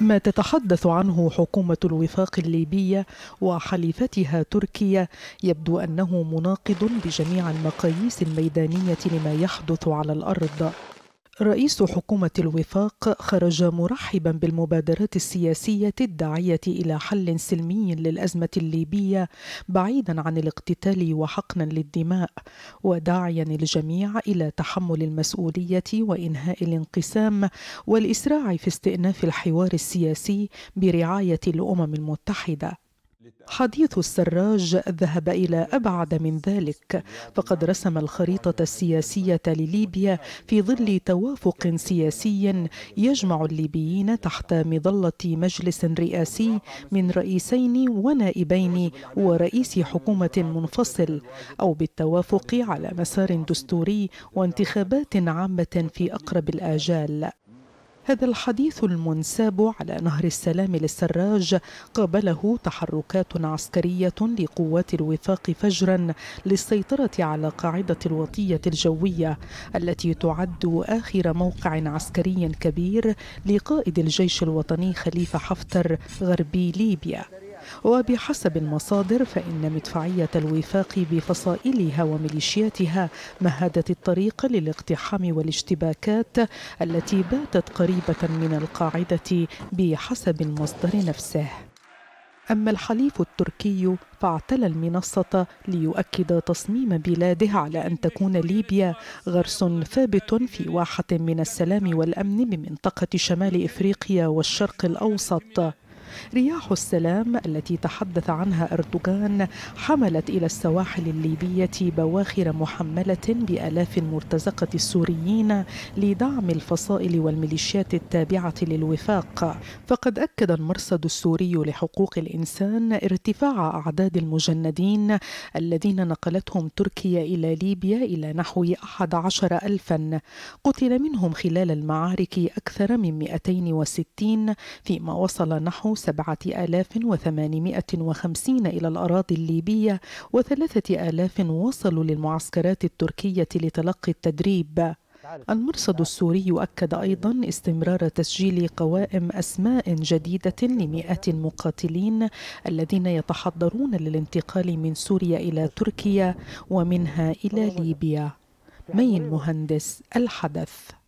ما تتحدث عنه حكومة الوفاق الليبية وحليفتها تركيا يبدو أنه مناقض بجميع المقاييس الميدانية لما يحدث على الأرض رئيس حكومة الوفاق خرج مرحبا بالمبادرات السياسية الداعية إلى حل سلمي للأزمة الليبية بعيدا عن الاقتتال وحقنا للدماء وداعيا الجميع إلى تحمل المسؤولية وإنهاء الانقسام والإسراع في استئناف الحوار السياسي برعاية الأمم المتحدة حديث السراج ذهب إلى أبعد من ذلك فقد رسم الخريطة السياسية لليبيا في ظل توافق سياسي يجمع الليبيين تحت مظلة مجلس رئاسي من رئيسين ونائبين ورئيس حكومة منفصل أو بالتوافق على مسار دستوري وانتخابات عامة في أقرب الآجال هذا الحديث المنساب على نهر السلام للسراج قابله تحركات عسكرية لقوات الوفاق فجرا للسيطرة على قاعدة الوطية الجوية التي تعد آخر موقع عسكري كبير لقائد الجيش الوطني خليفة حفتر غربي ليبيا وبحسب المصادر فإن مدفعية الوفاق بفصائلها وميليشياتها مهدت الطريق للاقتحام والاشتباكات التي باتت قريبة من القاعدة بحسب المصدر نفسه أما الحليف التركي فاعتلى المنصة ليؤكد تصميم بلاده على أن تكون ليبيا غرس ثابت في واحة من السلام والأمن بمنطقة شمال إفريقيا والشرق الأوسط رياح السلام التي تحدث عنها أردوغان حملت إلى السواحل الليبية بواخر محملة بآلاف المرتزقة السوريين لدعم الفصائل والميليشيات التابعة للوفاق فقد أكد المرصد السوري لحقوق الإنسان ارتفاع أعداد المجندين الذين نقلتهم تركيا إلى ليبيا إلى نحو 11 ألفا قتل منهم خلال المعارك أكثر من 260 فيما وصل نحو سبعة آلاف وثمانمائة وخمسين إلى الأراضي الليبية وثلاثة آلاف وصلوا للمعسكرات التركية لتلقي التدريب المرصد السوري أكد أيضا استمرار تسجيل قوائم أسماء جديدة لمئات المقاتلين الذين يتحضرون للانتقال من سوريا إلى تركيا ومنها إلى ليبيا مين مهندس الحدث